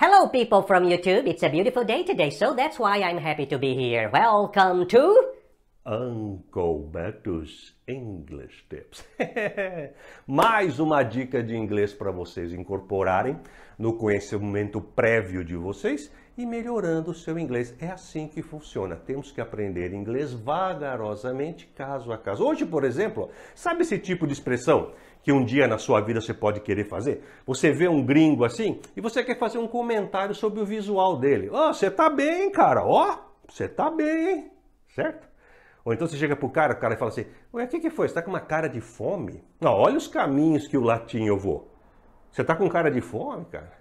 Hello people from YouTube, it's a beautiful day today, so that's why I'm happy to be here. Welcome to Uncle Bertus English Tips. Mais uma dica de inglês para vocês incorporarem no conhecimento prévio de vocês e melhorando o seu inglês. É assim que funciona. Temos que aprender inglês vagarosamente, caso a caso. Hoje, por exemplo, sabe esse tipo de expressão que um dia na sua vida você pode querer fazer? Você vê um gringo assim e você quer fazer um comentário sobre o visual dele. oh, você tá bem, cara. Ó, oh, você tá bem, certo? Ou então você chega pro cara, o cara fala assim: Ué, o que, que foi? Você tá com uma cara de fome? Não, olha os caminhos que o latim eu vou. Você tá com cara de fome, cara?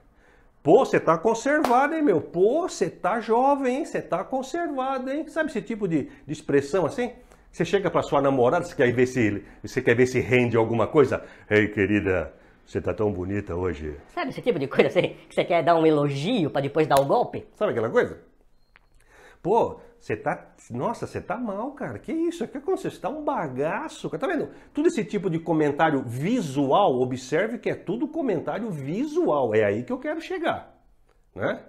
Pô, você tá conservado, hein, meu? Pô, você tá jovem, hein? Você tá conservado, hein? Sabe esse tipo de, de expressão assim? Você chega pra sua namorada, você quer ver se, você quer ver se rende alguma coisa? Ei, querida, você tá tão bonita hoje. Sabe esse tipo de coisa assim? Que você quer dar um elogio para depois dar o um golpe? Sabe aquela coisa? Pô, você tá. Nossa, você tá mal, cara. Que isso? O que aconteceu? Você tá um bagaço. cara. Tá vendo? Tudo esse tipo de comentário visual, observe que é tudo comentário visual. É aí que eu quero chegar. Né?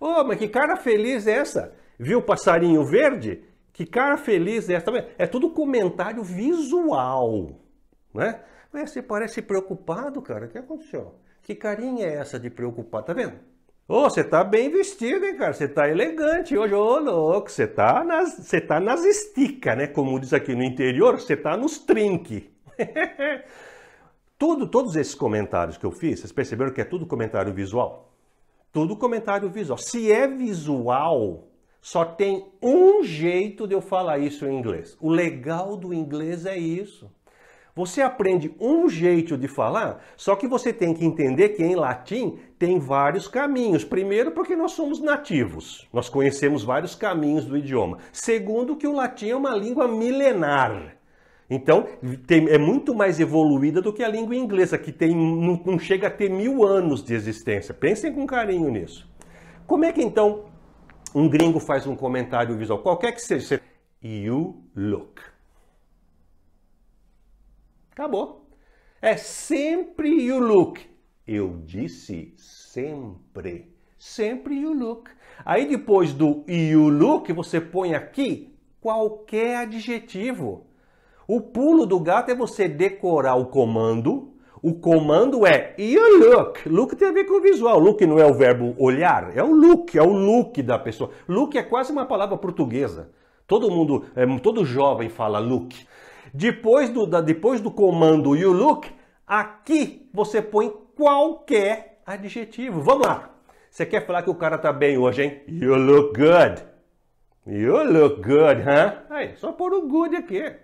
Ô, oh, mas que cara feliz é essa? Viu o passarinho verde? Que cara feliz é essa? Tá é tudo comentário visual. Né? Mas você parece preocupado, cara. O que aconteceu? Que carinha é essa de preocupado? Tá vendo? Ô, oh, você tá bem vestido, hein, cara? Você tá elegante hoje, ô oh, louco, você tá nas, você tá nas estica, né? Como diz aqui no interior, você tá nos trinque. tudo, todos esses comentários que eu fiz, vocês perceberam que é tudo comentário visual? Tudo comentário visual. Se é visual, só tem um jeito de eu falar isso em inglês. O legal do inglês é isso. Você aprende um jeito de falar, só que você tem que entender que em latim tem vários caminhos. Primeiro, porque nós somos nativos, nós conhecemos vários caminhos do idioma. Segundo, que o latim é uma língua milenar. Então, tem, é muito mais evoluída do que a língua inglesa, que tem, não, não chega a ter mil anos de existência. Pensem com carinho nisso. Como é que então um gringo faz um comentário visual, qualquer que seja? You look. Acabou. É sempre you look. Eu disse sempre. Sempre you look. Aí depois do you look, você põe aqui qualquer adjetivo. O pulo do gato é você decorar o comando. O comando é you look. Look tem a ver com o visual. Look não é o verbo olhar, é o look, é o look da pessoa. Look é quase uma palavra portuguesa. Todo mundo, é, todo jovem fala look. Depois do, da, depois do comando you look, aqui você põe qualquer adjetivo. Vamos lá. Você quer falar que o cara tá bem hoje, hein? You look good. You look good, huh? Aí, só pôr o good aqui.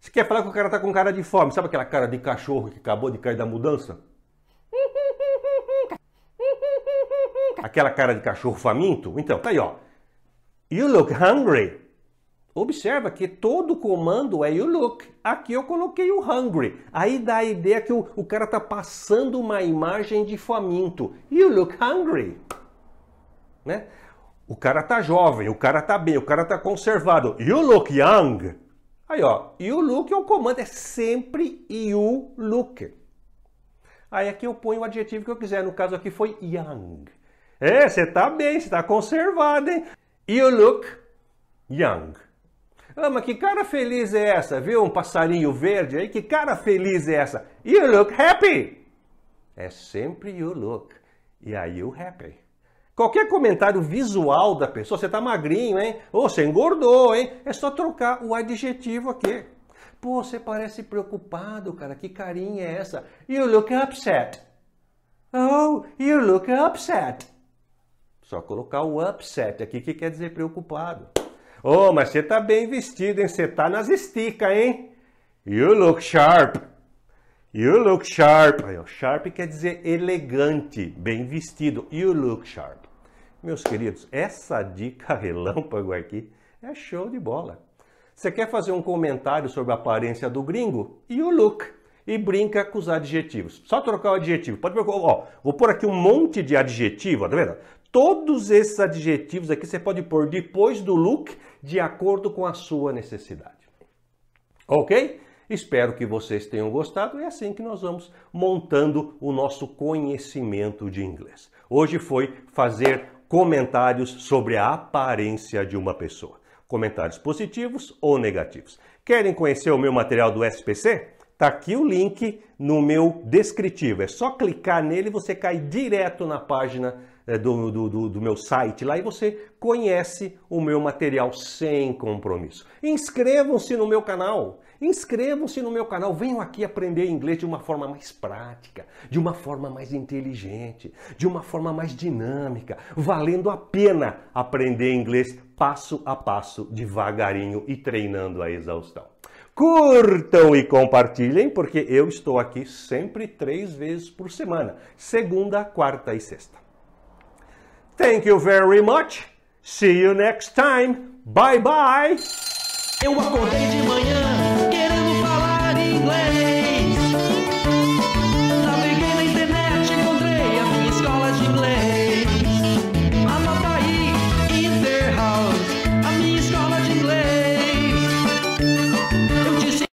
Você quer falar que o cara tá com cara de fome? Sabe aquela cara de cachorro que acabou de cair da mudança? Aquela cara de cachorro faminto? Então, tá aí, ó. You look hungry. Observa que todo comando é you look. Aqui eu coloquei o hungry. Aí dá a ideia que o, o cara está passando uma imagem de faminto. You look hungry. Né? O cara tá jovem, o cara tá bem, o cara tá conservado. You look young. Aí, ó, you look é o comando, é sempre you look. Aí aqui eu ponho o adjetivo que eu quiser, no caso aqui foi young. É, você tá bem, você tá conservado, hein? You look young. Ah, mas que cara feliz é essa? Viu um passarinho verde aí? Que cara feliz é essa? You look happy. É sempre you look. E aí you happy. Qualquer comentário visual da pessoa, você tá magrinho, hein? Ou você engordou, hein? É só trocar o adjetivo aqui. Pô, você parece preocupado, cara. Que carinha é essa? You look upset. Oh, you look upset. Só colocar o upset aqui que quer dizer preocupado. Ô, oh, mas você tá bem vestido, hein? Você tá nas esticas, hein? You look sharp. You look sharp. Sharp quer dizer elegante, bem vestido. You look sharp. Meus queridos, essa dica relâmpago aqui é show de bola. Você quer fazer um comentário sobre a aparência do gringo? You look. E brinca com os adjetivos. Só trocar o adjetivo. Pode ver, ó, vou pôr aqui um monte de adjetivo, ó, tá vendo? Todos esses adjetivos aqui você pode pôr depois do look, de acordo com a sua necessidade. Ok? Espero que vocês tenham gostado. É assim que nós vamos montando o nosso conhecimento de inglês. Hoje foi fazer comentários sobre a aparência de uma pessoa. Comentários positivos ou negativos. Querem conhecer o meu material do SPC? Tá aqui o link no meu descritivo. É só clicar nele e você cai direto na página é, do, do, do meu site lá e você conhece o meu material sem compromisso. Inscrevam-se no meu canal. Inscrevam-se no meu canal, venham aqui aprender inglês de uma forma mais prática, de uma forma mais inteligente, de uma forma mais dinâmica, valendo a pena aprender inglês passo a passo, devagarinho e treinando a exaustão. Curtam e compartilhem, porque eu estou aqui sempre três vezes por semana: segunda, quarta e sexta. Thank you very much. See you next time. Bye bye. Eu acordei de manhã